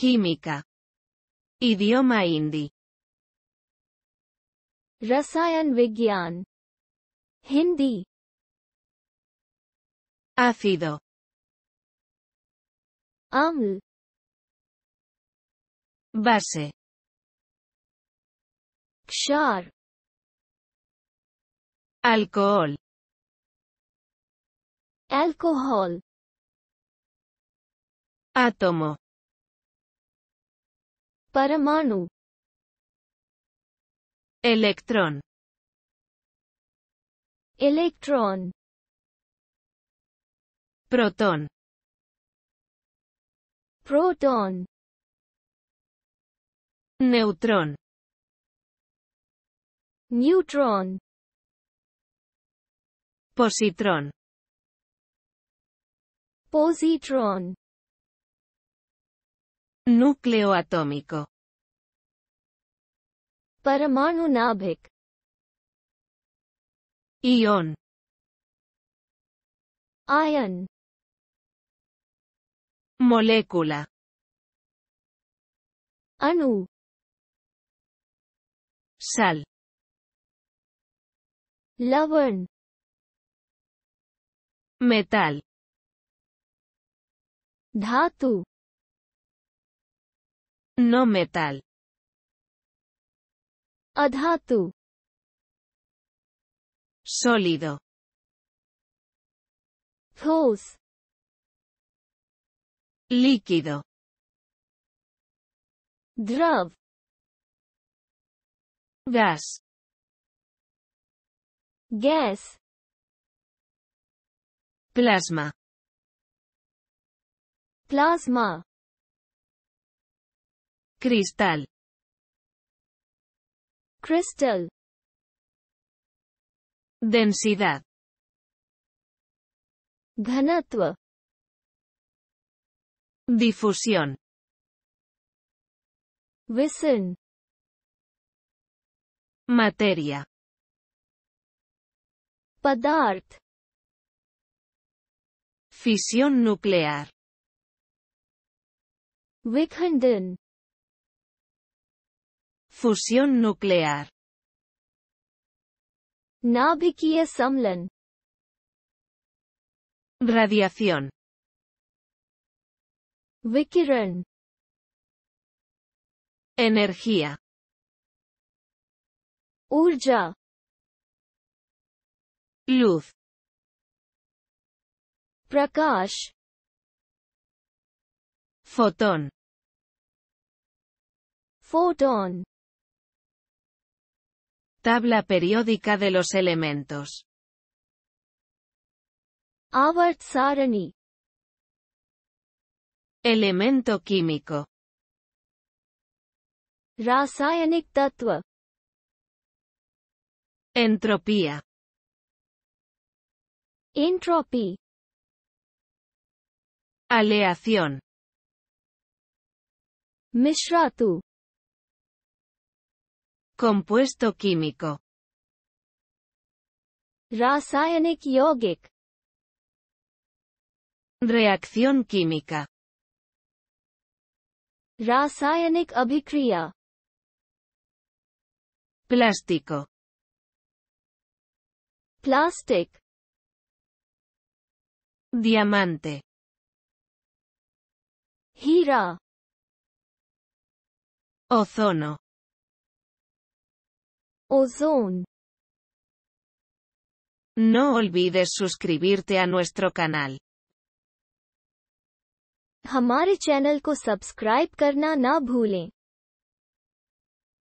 Química. Idioma hindi. Rasayan Vigyan. Hindi. Ácido. Aml. Base. Kshar. Alcohol. Alcohol. Átomo. Paramanu. electrón electrón protón protón neutrón neutron positrón positrón núcleo atómico Paramanu नाभिक ion ion molécula Anu. sal Lavan. metal Dhatu. No metal. Adhatu. Sólido. Thos. Líquido. Drav. Gas. Gas. Plasma. Plasma. Cristal. Crystal. Densidad. Ghanatva. Difusión. Vision. Materia. Padart. Fisión nuclear. Vikhandan. Fusión nuclear. Nabikia Samlan. Radiación. Vikiran. Energía. Urja. Luz. Prakash. Fotón. Fotón. Tabla periódica de los elementos. Avart Sarani. Elemento químico. Rasayanik Tatva. Entropía. Entropy. Aleación. Mishratu. Compuesto químico. रासायनिक Yogic Reacción química. Rasayanik Obicria Plástico. Plastic Diamante. Hira. Ozono. Ozone. No olvides suscribirte a nuestro canal. हमारे channel को subscribe करना ना भूलें